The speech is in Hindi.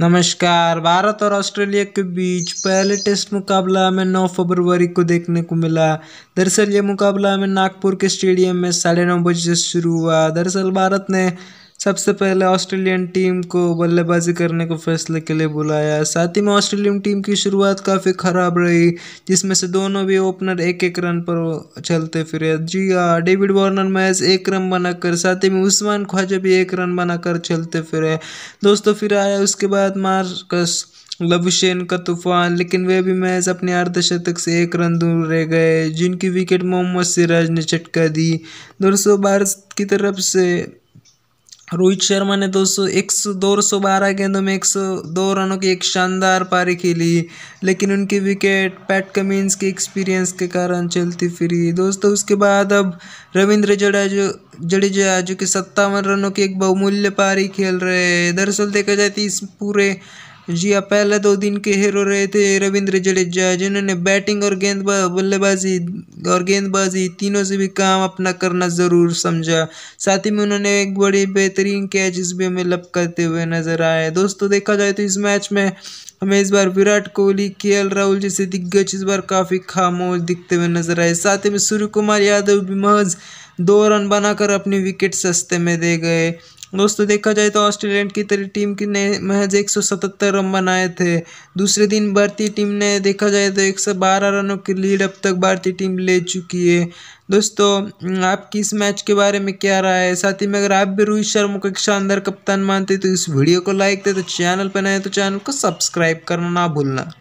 नमस्कार भारत और ऑस्ट्रेलिया के बीच पहले टेस्ट मुकाबला हमें नौ फरवरी को देखने को मिला दरअसल ये मुकाबला हमें नागपुर के स्टेडियम में साढ़े नौ बजे से शुरू हुआ दरअसल भारत ने सबसे पहले ऑस्ट्रेलियन टीम को बल्लेबाजी करने को फैसले के लिए बुलाया साथ ही में ऑस्ट्रेलियन टीम की शुरुआत काफ़ी ख़राब रही जिसमें से दोनों भी ओपनर एक एक रन पर चलते फिरे जी हाँ डेविड वार्नर मैच एक रन बनाकर साथ ही में उस्मान ख्वाजा भी एक रन बनाकर चलते फिरे दोस्तों फिर आया उसके बाद मार्कस लवशेन का तूफान लेकिन वे भी मैच अपने अर्धशतक से एक रन दूर रह गए जिनकी विकेट मोहम्मद सिराज ने चटका दी दोस्तों भारत की तरफ से रोहित शर्मा ने दोस्तों एक सौ दो सौ बारह गेंदों में एक सौ दो रनों की एक शानदार पारी खेली लेकिन उनकी विकेट पैट कमिंस के एक्सपीरियंस के कारण चलती फिरी दोस्तों उसके बाद अब रविंद्र जडेजा जडेजा जो कि सत्तावन रनों की एक बहुमूल्य पारी खेल रहे हैं दरअसल देखा जाए तो इस पूरे जी हाँ पहले दो दिन के हीरो रहे थे रविंद्र जडेजा जिन्होंने बैटिंग और गेंद बल्लेबाजी और गेंदबाजी तीनों से भी काम अपना करना ज़रूर समझा साथ ही में उन्होंने एक बड़ी बेहतरीन कैच इस भी हमें लप करते हुए नज़र आए दोस्तों देखा जाए तो इस मैच में हमें इस बार विराट कोहली के राहुल जैसे दिग्गज इस बार काफ़ी खामोश दिखते हुए नजर आए साथ ही में सूर्य कुमार यादव भी महज दो रन बनाकर अपनी विकेट सस्ते में दे गए दोस्तों देखा जाए तो ऑस्ट्रेलियन की टीम की ने महज 177 रन बनाए थे दूसरे दिन भारतीय टीम ने देखा जाए तो 112 रनों की लीड अब तक भारतीय टीम ले चुकी है दोस्तों आपकी इस मैच के बारे में क्या रहा है साथ ही में अगर आप भी रोहित शर्मा को एक शानदार कप्तान मानते तो इस वीडियो को लाइक दे तो चैनल पर नए तो चैनल को सब्सक्राइब करना ना भूलना